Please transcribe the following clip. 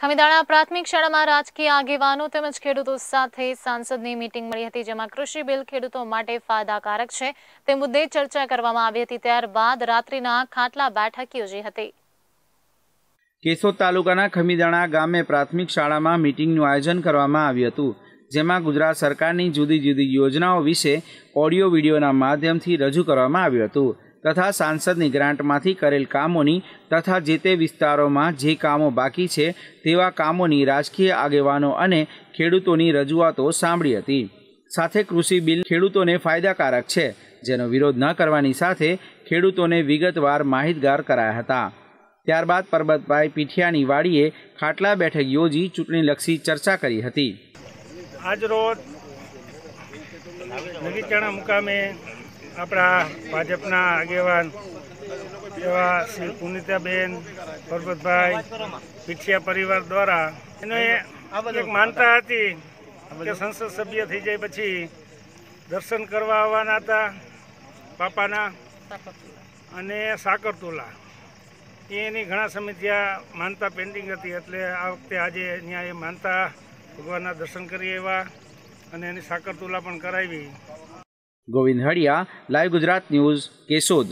ખમીદાણા પ્રાથમિક શાળામાં રાજકીય આગેવાનો તેમજ ખેડૂતો સાથે સાંસદની મીટિંગ મળી હતી જેમાં કૃષિ બિલ ખેડૂતો માટે ફાયદાકારક છે તે મુદ્દે ચર્ચા કરવામાં આવી હતી ત્યારબાદ રાત્રિના ખાટલા બેઠક યોજી હતી કેશોદ તાલુકાના ખમીદાણા ગામે પ્રાથમિક શાળામાં મિટિંગનું આયોજન કરવામાં આવ્યું હતું જેમાં ગુજરાત સરકારની જુદી જુદી યોજનાઓ વિશે ઓડિયો વિડીયોના માધ્યમથી રજૂ કરવામાં આવ્યું હતું તથા સાંસદની ગ્રાન્ટમાંથી કરેલ કામોની તથા જે તે વિસ્તારોમાં જે કામો બાકી છે તેવા કામોની રાજકીય આગેવાનો અને ખેડૂતોની રજૂઆતો સાંભળી હતી સાથે કૃષિ બિલ ખેડૂતોને ફાયદાકારક છે જેનો વિરોધ ન કરવાની સાથે ખેડૂતોને વિગતવાર માહિતગાર કરાયા હતા ત્યારબાદ પરબતભાઈ પીઠિયાની વાડીએ ખાટલા બેઠક યોજી ચૂંટણીલક્ષી ચર્ચા કરી હતી આજરોજ નગીચાણા મુકામે આપણા ભાજપના આગેવાન એવા શ્રી પુનિતાબેન પરબતભાઈ પીઠિયા પરિવાર દ્વારા એનો એક માનતા હતી કે સંસદ સભ્ય થઈ જાય પછી દર્શન કરવા આવવાના હતા પાપાના અને સાકરતુલા એની ઘણા સમય ત્યાં માનતા પેન્ડિંગ હતી એટલે આ વખતે આજે અહીંયા એ માનતા ભગવાનના દર્શન કરી આવ્યા અને એની સાકરતુલા પણ કરાવી ગોવિંદ હળિયા લાઈવ ગુજરાત ન્યૂઝ કેશોદ